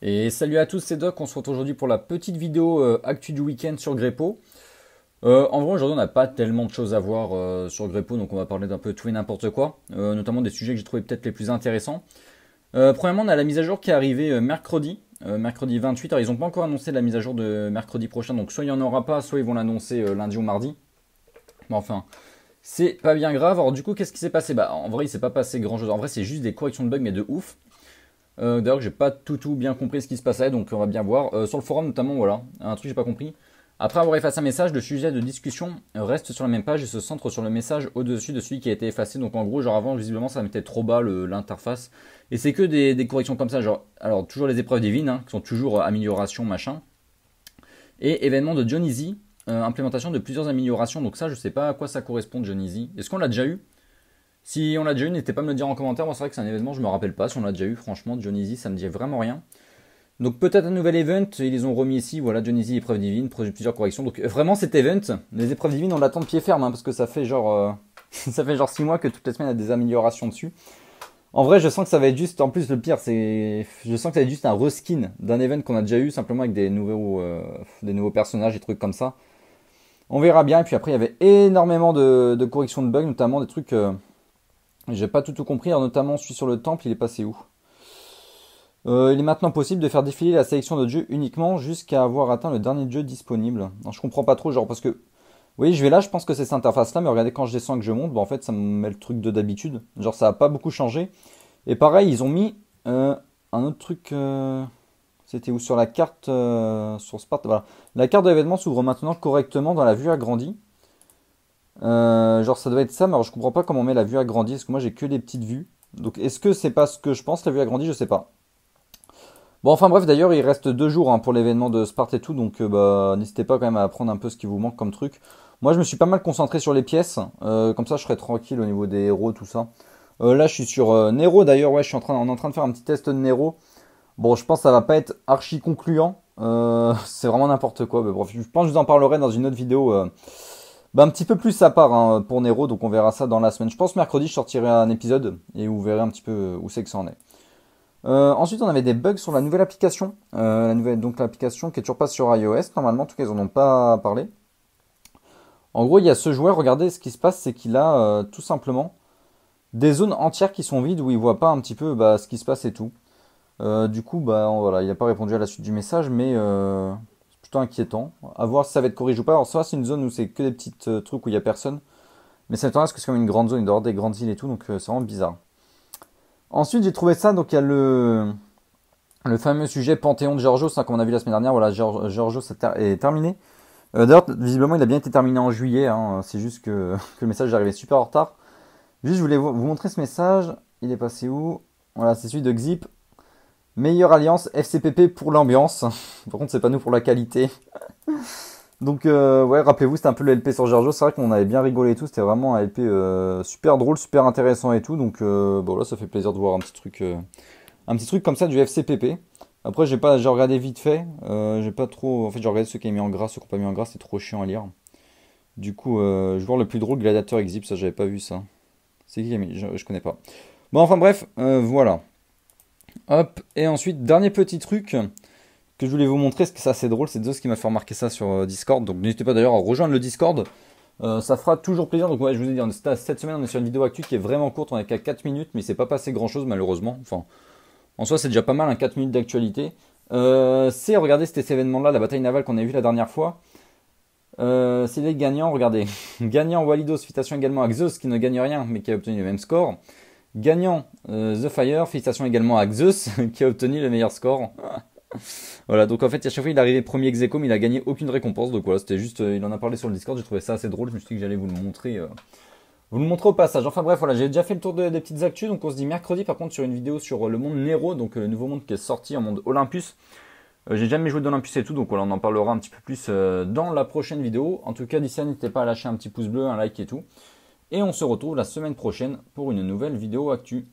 Et salut à tous, c'est Doc, on se retrouve aujourd'hui pour la petite vidéo euh, actu du week-end sur Grepo. Euh, en vrai, aujourd'hui, on n'a pas tellement de choses à voir euh, sur Grepo, donc on va parler d'un peu tout et n'importe quoi, notamment des sujets que j'ai trouvé peut-être les plus intéressants. premièrement, on a la mise à jour qui est arrivée mercredi, mercredi 28. Alors, ils n'ont pas encore annoncé la mise à jour de mercredi prochain, donc soit il n'y en aura pas, soit ils vont l'annoncer lundi ou mardi. Mais enfin, c'est pas bien grave. Alors, du coup, qu'est-ce qui s'est passé Bah, en vrai, il s'est pas passé grand-chose. En vrai, c'est juste des corrections de bugs, mais de ouf. D'ailleurs, D'ailleurs, j'ai pas tout bien compris ce qui se passait, donc on va bien voir. Euh, sur le forum notamment, voilà, un truc que j'ai pas compris. Après avoir effacé un message, le sujet de discussion reste sur la même page et se centre sur le message au-dessus de celui qui a été effacé. Donc en gros, genre avant, visiblement, ça mettait trop bas l'interface. Et c'est que des, corrections comme ça, genre, alors toujours les épreuves divines, hein, qui sont toujours euh, améliorations, machin. Et événement de Johnny Easy, euh, implémentation de plusieurs améliorations. Donc ça, je sais pas à quoi ça correspond, Johnny Easy. Est-ce qu'on l'a déjà eu si on l'a déjà eu, n'hésitez pas à me le dire en commentaire. Moi, c'est vrai que c'est un événement, je ne me rappelle pas. Si on l'a déjà eu, franchement, Dionysie, ça me dit vraiment rien. Donc peut-être un nouvel event, ils les ont remis ici, voilà, Dionysie, épreuve divine, plusieurs corrections. Donc euh, vraiment cet event, les épreuves divines, on l'attend de pied ferme, hein, parce que ça fait genre euh, ça fait genre 6 mois que toutes les semaines il y a des améliorations dessus. En vrai, je sens que ça va être juste, en plus le pire, c'est, je sens que ça va être juste un reskin d'un event qu'on a déjà eu, simplement avec des nouveaux, euh, des nouveaux personnages et trucs comme ça. On verra bien, et puis après il y avait énormément de, corrections de bugs, notamment des trucs... J'ai pas tout, compris, hein, notamment celui sur le temple, il est passé où euh, Il est maintenant possible de faire défiler la sélection de dieux uniquement jusqu'à avoir atteint le dernier jeu disponible. Non je comprends pas trop, genre parce que. Oui, je vais là, je pense que c'est cette interface-là, mais regardez quand je descends et que je monte, bah, en fait ça me met le truc de d'habitude. Genre ça a pas beaucoup changé. Et pareil, ils ont mis euh, un autre truc. Euh, c'était où Sur la carte. sur Sparta Voilà. La carte d'événement s'ouvre maintenant correctement dans la vue agrandie. Euh, genre ça doit être ça, mais alors je comprends pas comment on met la vue agrandie, parce que moi j'ai que des petites vues. Donc est-ce que c'est pas ce que je pense, la vue agrandie, je sais pas. Bon enfin bref d'ailleurs il reste deux jours hein, pour l'événement de Sparte et tout, donc euh, bah, n'hésitez pas quand même à prendre un peu ce qui vous manque comme truc. Moi je me suis pas mal concentré sur les pièces, euh, comme ça je serai tranquille au niveau des héros, tout ça. là je suis sur Nero d'ailleurs, ouais je suis en train, en train de faire un petit test de Nero. Bon je pense que ça va pas être archi concluant, c'est vraiment n'importe quoi, bref, je pense que je vous en parlerai dans une autre vidéo bah, un petit peu plus à part hein, pour Nero, donc on verra ça dans la semaine. Je pense mercredi, je sortirai un épisode et vous verrez un petit peu euh, où c'est que ça en est. Euh, ensuite, on avait des bugs sur la nouvelle application. Euh, la nouvelle, donc l'application qui est toujours pas sur iOS, normalement, en tout cas, ils en ont pas parlé. En gros, il y a ce joueur, regardez ce qui se passe, c'est qu'il a tout simplement des zones entières qui sont vides où il voit pas un petit peu bah, ce qui se passe et tout. du coup, bah, voilà, il n'a pas répondu à la suite du message, mais inquiétant. À voir si ça va être corrigé ou pas. Alors, soit c'est une zone où c'est que des petits euh, trucs où il n'y a personne. Mais c'est intéressant parce que c'est comme une grande zone, dehors des grandes îles et tout, donc euh, c'est vraiment bizarre. Ensuite, j'ai trouvé ça, donc il y a le, le fameux sujet Panthéon de Giorgio, ça, hein, comme on a vu la semaine dernière, voilà, Giorgio, est terminé. Euh, d'ailleurs, visiblement, il a bien été terminé en juillet, hein. c'est juste que, le message est arrivé super en retard. Juste, je voulais vous, vous montrer ce message, il est passé où Voilà, c'est celui de Xip, Meilleure alliance FCPP pour l'ambiance. Par contre, c'est pas nous pour la qualité. Donc euh, ouais, rappelez-vous, c'était un peu le LP sur Gergio. C'est vrai qu'on avait bien rigolé et tout. C'était vraiment un LP euh, super drôle, super intéressant et tout. Donc euh, bon là, ça fait plaisir de voir un petit truc, un petit truc comme ça du FCPP. Après, j'ai pas, j'ai regardé vite fait. j'ai pas trop. En fait, j'ai regardé ceux qui ont mis en gras, ceux qui n'ont pas mis en gras. C'est trop chiant à lire. Du coup, je vois le plus drôle, Gladiator Exhib. Ça, j'avais pas vu ça. C'est qui a mis je, je, connais pas. Bon, enfin bref, voilà. Hop, et ensuite, dernier petit truc que je voulais vous montrer, parce que ça c'est drôle, c'est Zeus qui m'a fait remarquer ça sur euh, Discord, donc n'hésitez pas d'ailleurs à rejoindre le Discord, euh, ça fera toujours plaisir. Donc ouais, je vous ai dit, cette semaine on est sur une vidéo actuelle qui est vraiment courte, on est qu'à 4 minutes, mais c'est pas passé grand chose malheureusement, enfin, en soi c'est déjà pas mal, 4 minutes d'actualité. Euh, c'est, regardez, cet événement-là, la bataille navale qu'on a vu la dernière fois. c'est les gagnants, regardez. Gagnant Walidos, citation également à Zeus qui ne gagne rien mais qui a obtenu le même score. Gagnant euh, The Fire, félicitations également à zeus qui a obtenu le meilleur score. voilà, donc en fait, à chaque fois, il est arrivé premier ex mais il a gagné aucune récompense. Donc voilà, c'était juste, euh, il en a parlé sur le Discord, j'ai trouvé ça assez drôle, je me suis dit que j'allais vous le montrer. Euh, vous le au passage. Enfin bref, voilà, j'ai déjà fait le tour des petites actus, donc on se dit mercredi par contre sur une vidéo sur le monde Nero, donc le nouveau monde qui est sorti en monde Olympus. J'ai jamais joué d'Olympus et tout, donc voilà, on en parlera un petit peu plus dans la prochaine vidéo. En tout cas, d'ici là, n'hésitez pas à lâcher un petit pouce bleu, un like et tout. Et on se retrouve la semaine prochaine pour une nouvelle vidéo actu.